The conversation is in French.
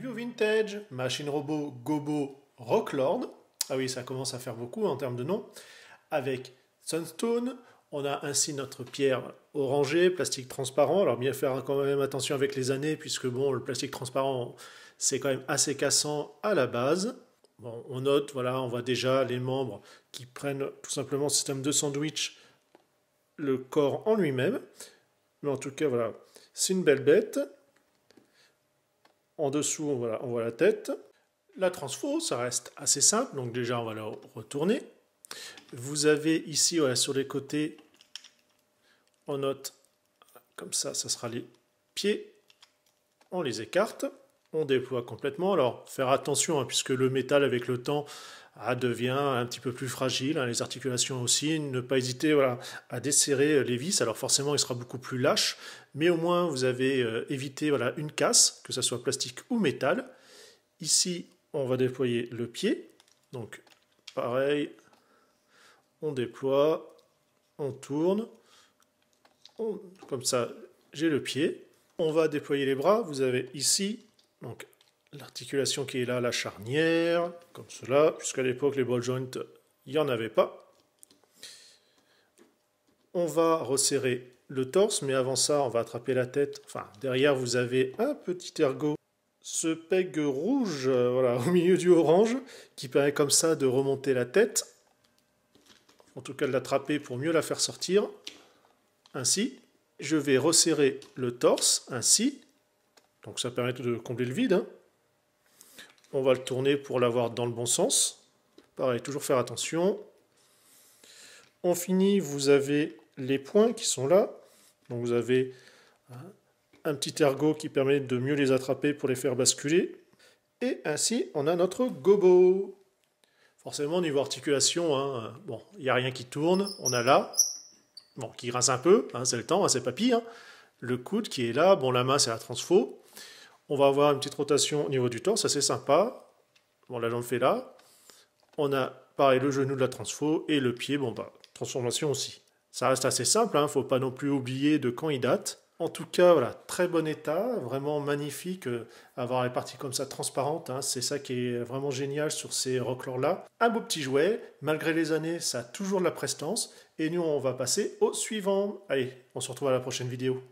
review vintage, machine robot Gobo Rocklord. Ah oui, ça commence à faire beaucoup en termes de noms. Avec Sunstone, on a ainsi notre pierre orangée, plastique transparent. Alors bien faire quand même attention avec les années, puisque bon, le plastique transparent, c'est quand même assez cassant à la base. Bon, on note, voilà, on voit déjà les membres qui prennent tout simplement le système de sandwich, le corps en lui-même. Mais en tout cas, voilà, c'est une belle bête. En dessous, on voit, on voit la tête. La transfo, ça reste assez simple, donc déjà on va la retourner. Vous avez ici sur les côtés, on note comme ça, ça sera les pieds, on les écarte on déploie complètement. Alors, faire attention, hein, puisque le métal, avec le temps, ah, devient un petit peu plus fragile, hein, les articulations aussi. Ne pas hésiter voilà, à desserrer euh, les vis. Alors, forcément, il sera beaucoup plus lâche, mais au moins, vous avez euh, évité voilà, une casse, que ce soit plastique ou métal. Ici, on va déployer le pied. Donc, pareil, on déploie, on tourne. Comme ça, j'ai le pied. On va déployer les bras. Vous avez ici donc l'articulation qui est là, la charnière, comme cela, Jusqu'à l'époque les ball joints, il n'y en avait pas. On va resserrer le torse, mais avant ça, on va attraper la tête. Enfin, derrière, vous avez un petit ergot, ce peg rouge, euh, au milieu du orange, qui permet comme ça de remonter la tête. En tout cas, de l'attraper pour mieux la faire sortir. Ainsi, je vais resserrer le torse, ainsi, donc ça permet de combler le vide. Hein. On va le tourner pour l'avoir dans le bon sens. Pareil, toujours faire attention. On finit, vous avez les points qui sont là. Donc vous avez euh, un petit ergot qui permet de mieux les attraper pour les faire basculer. Et ainsi, on a notre gobo. Forcément, niveau articulation, hein, bon, il n'y a rien qui tourne. On a là, bon, qui grince un peu, hein, c'est le temps, c'est papy le coude qui est là. Bon, la main, c'est la transfo. On va avoir une petite rotation au niveau du torse, assez sympa. Bon, la jambe fait là. On a, pareil, le genou de la transfo et le pied, bon, bah, transformation aussi. Ça reste assez simple, il hein. ne faut pas non plus oublier de quand il date. En tout cas, voilà, très bon état, vraiment magnifique, euh, avoir les parties comme ça transparentes, hein. c'est ça qui est vraiment génial sur ces Rocklore-là. Un beau petit jouet, malgré les années, ça a toujours de la prestance, et nous on va passer au suivant. Allez, on se retrouve à la prochaine vidéo.